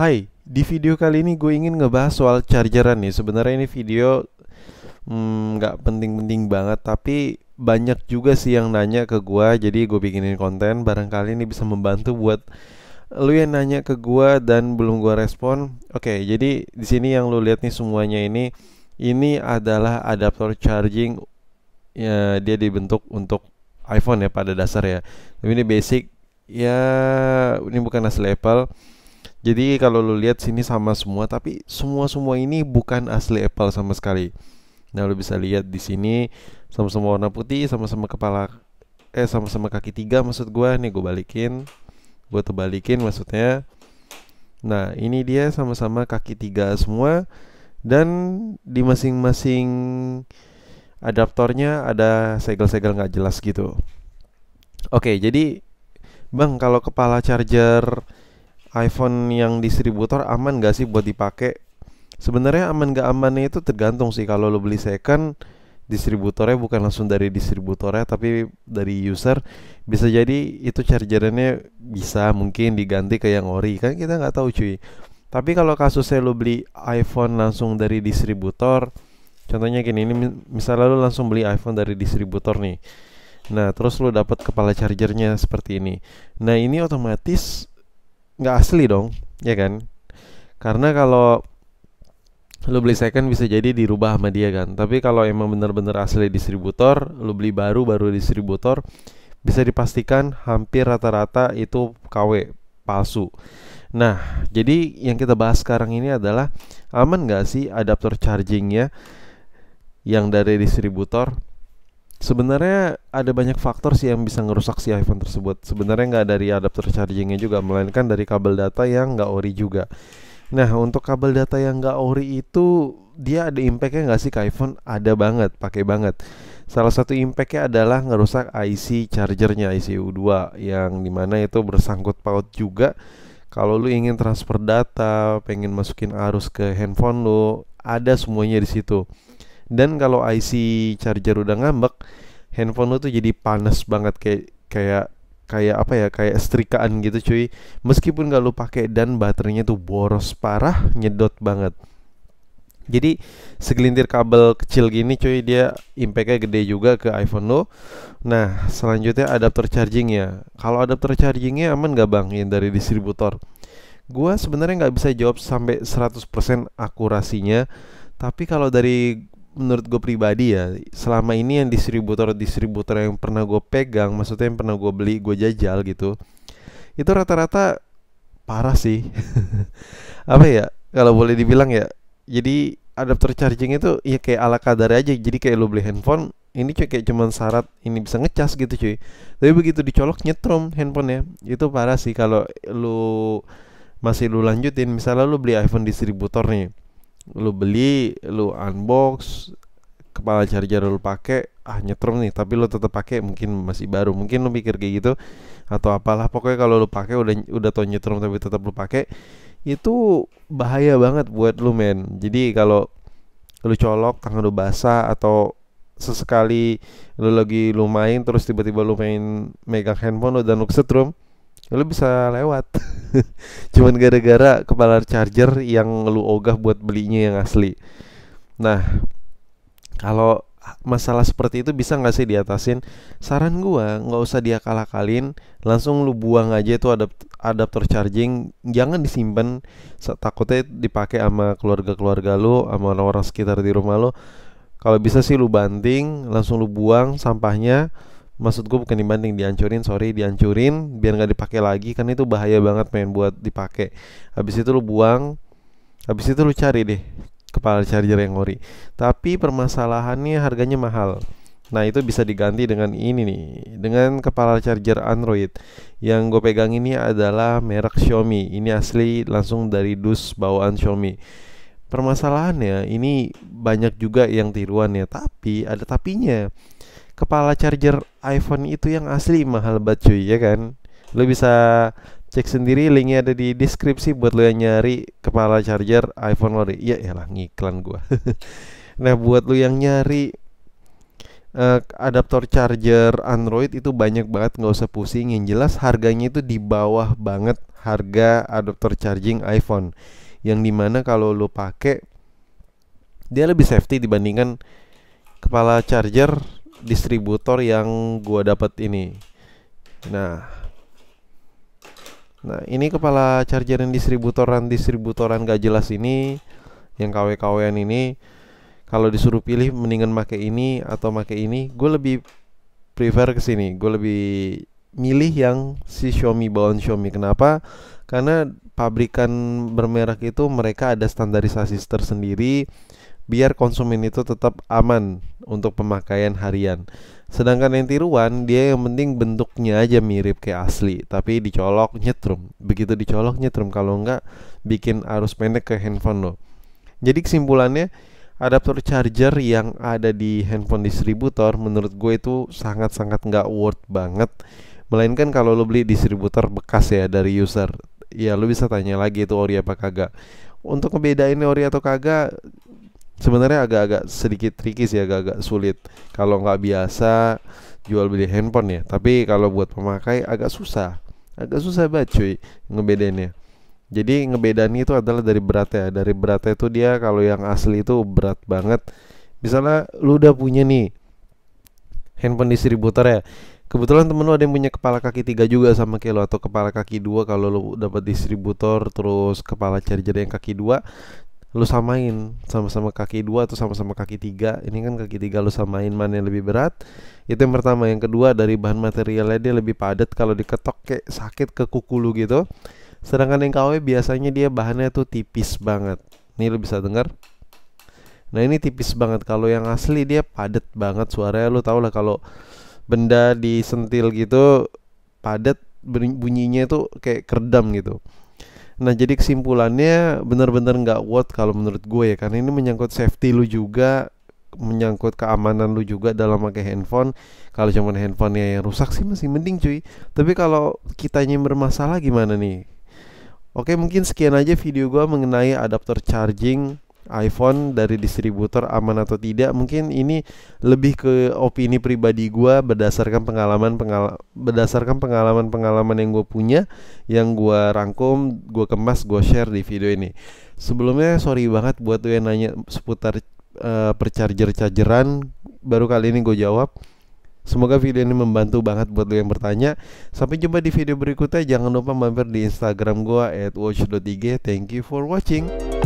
Hai, di video kali ini gue ingin ngebahas soal chargeran nih. Sebenarnya ini video hmm, nggak hmm, penting-penting banget, tapi banyak juga sih yang nanya ke gue. Jadi gue bikinin konten. Barangkali ini bisa membantu buat lu yang nanya ke gue dan belum gue respon. Oke, jadi di sini yang lu lihat nih semuanya ini, ini adalah adaptor charging. Ya, dia dibentuk untuk iPhone ya pada dasar ya. Tapi ini basic. Ya, ini bukan asli Apple jadi kalau lo lihat sini sama semua tapi semua-semua ini bukan asli Apple sama sekali. Nah, lo bisa lihat di sini sama-sama warna putih, sama-sama kepala eh sama-sama kaki tiga maksud gue. Nih gue balikin. Gua terbalikin maksudnya. Nah, ini dia sama-sama kaki tiga semua dan di masing-masing adaptornya ada segel-segel nggak -segel jelas gitu. Oke, jadi Bang, kalau kepala charger iPhone yang distributor aman gak sih buat dipakai? Sebenarnya aman gak amannya itu tergantung sih kalau lo beli second distributornya bukan langsung dari distributornya tapi dari user bisa jadi itu chargerannya bisa mungkin diganti ke yang ori kan kita nggak tahu cuy tapi kalau kasusnya lo beli iPhone langsung dari distributor contohnya gini ini misalnya lo langsung beli iPhone dari distributor nih nah terus lo dapat kepala chargernya seperti ini nah ini otomatis nggak asli dong ya kan karena kalau lo beli second bisa jadi dirubah sama dia kan tapi kalau emang bener-bener asli distributor lo beli baru baru distributor bisa dipastikan hampir rata-rata itu KW palsu nah jadi yang kita bahas sekarang ini adalah aman nggak sih adaptor chargingnya yang dari distributor Sebenarnya ada banyak faktor sih yang bisa ngerusak si iPhone tersebut. Sebenarnya nggak dari adapter chargingnya juga, melainkan dari kabel data yang nggak ori juga. Nah, untuk kabel data yang nggak ori itu dia ada impactnya nggak sih ke iPhone? Ada banget, pakai banget. Salah satu impactnya adalah ngerusak IC chargernya IC u 2 yang dimana itu bersangkut paut juga. Kalau lu ingin transfer data, pengen masukin arus ke handphone lu, ada semuanya di situ dan kalau IC charger udah ngambek handphone lu tuh jadi panas banget kayak kayak kayak apa ya kayak setrikaan gitu cuy meskipun gak lu pakai dan baterainya tuh boros parah nyedot banget jadi segelintir kabel kecil gini cuy dia impactnya gede juga ke iPhone lo nah selanjutnya adapter charging ya kalau adapter chargingnya aman gak bang yang dari distributor gua sebenarnya nggak bisa jawab sampai 100% akurasinya tapi kalau dari menurut gue pribadi ya selama ini yang distributor distributor yang pernah gue pegang maksudnya yang pernah gue beli gue jajal gitu itu rata-rata parah sih apa ya kalau boleh dibilang ya jadi adapter charging itu ya kayak ala kadar aja jadi kayak lo beli handphone ini cuy kayak cuman syarat ini bisa ngecas gitu cuy tapi begitu dicolok nyetrum handphone ya itu parah sih kalau lo masih lo lanjutin misalnya lo beli iPhone distributor nih lu beli lu unbox kepala charger lu pakai ah nyetrum nih tapi lu tetap pakai mungkin masih baru mungkin lu mikir kayak gitu atau apalah pokoknya kalau lu pakai udah udah tau nyetrum tapi tetap lu pakai itu bahaya banget buat lu men jadi kalau lu colok tangan lu basah atau sesekali lu lagi lu terus tiba-tiba lu main megang handphone lu dan lu setrum lu bisa lewat cuman gara-gara kepala charger yang lu ogah buat belinya yang asli nah kalau masalah seperti itu bisa nggak sih diatasin saran gua nggak usah dia kalah kalin langsung lu buang aja itu adapt adapter charging jangan disimpan takutnya dipakai sama keluarga keluarga lu sama orang-orang sekitar di rumah lu kalau bisa sih lu banting langsung lu buang sampahnya maksud gue bukan dibanding dihancurin sorry dihancurin biar nggak dipakai lagi kan itu bahaya banget main buat dipakai habis itu lu buang habis itu lu cari deh kepala charger yang ori tapi permasalahannya harganya mahal Nah itu bisa diganti dengan ini nih Dengan kepala charger Android Yang gue pegang ini adalah merek Xiaomi Ini asli langsung dari dus bawaan Xiaomi Permasalahannya ini banyak juga yang tiruan ya Tapi ada tapinya kepala charger iPhone itu yang asli mahal banget cuy ya kan lo bisa cek sendiri linknya ada di deskripsi buat lo yang nyari kepala charger iPhone lo ya lah ngiklan gua nah buat lo yang nyari uh, adaptor charger Android itu banyak banget nggak usah pusing yang jelas harganya itu di bawah banget harga adaptor charging iPhone yang dimana kalau lo pakai dia lebih safety dibandingkan kepala charger distributor yang gua dapat ini. Nah. Nah, ini kepala charger dan distributoran distributoran gak jelas ini yang kw kawean ini kalau disuruh pilih mendingan make ini atau make ini, gue lebih prefer ke sini. Gue lebih milih yang si Xiaomi bawaan Xiaomi. Kenapa? Karena pabrikan bermerek itu mereka ada standarisasi tersendiri biar konsumen itu tetap aman untuk pemakaian harian. Sedangkan yang tiruan dia yang penting bentuknya aja mirip kayak asli, tapi dicolok nyetrum. Begitu dicolok nyetrum kalau enggak bikin arus pendek ke handphone lo. Jadi kesimpulannya adaptor charger yang ada di handphone distributor menurut gue itu sangat-sangat nggak worth banget. Melainkan kalau lo beli distributor bekas ya dari user ya lo bisa tanya lagi itu ori apa kagak untuk ngebedain ori atau kagak sebenarnya agak-agak sedikit tricky sih agak-agak sulit kalau nggak biasa jual beli handphone ya tapi kalau buat pemakai agak susah agak susah banget cuy ngebedainnya jadi ngebedain itu adalah dari berat ya. dari beratnya itu dia kalau yang asli itu berat banget misalnya lu udah punya nih handphone distributor ya kebetulan temen lu ada yang punya kepala kaki tiga juga sama kayak lu atau kepala kaki dua kalau lu dapat distributor terus kepala charger yang kaki dua lu samain sama-sama kaki dua atau sama-sama kaki tiga ini kan kaki tiga lu samain mana yang lebih berat itu yang pertama yang kedua dari bahan materialnya dia lebih padat kalau diketok kayak sakit ke kuku lu gitu sedangkan yang KW biasanya dia bahannya tuh tipis banget ini lu bisa dengar nah ini tipis banget kalau yang asli dia padat banget suaranya lu tau lah kalau benda disentil gitu padat bunyinya tuh kayak kerdam gitu Nah jadi kesimpulannya benar-benar nggak worth kalau menurut gue ya karena ini menyangkut safety lu juga menyangkut keamanan lu juga dalam pakai handphone kalau cuman handphonenya yang rusak sih masih mending cuy tapi kalau kitanya bermasalah gimana nih oke mungkin sekian aja video gue mengenai adaptor charging iPhone dari distributor aman atau tidak mungkin ini lebih ke opini pribadi gue berdasarkan pengalaman pengal berdasarkan pengalaman pengalaman yang gue punya yang gue rangkum gue kemas gue share di video ini sebelumnya sorry banget buat yang nanya seputar uh, eh, percharger chargeran baru kali ini gue jawab Semoga video ini membantu banget buat lo yang bertanya. Sampai jumpa di video berikutnya. Jangan lupa mampir di Instagram gua @watch.ig. Thank you for watching.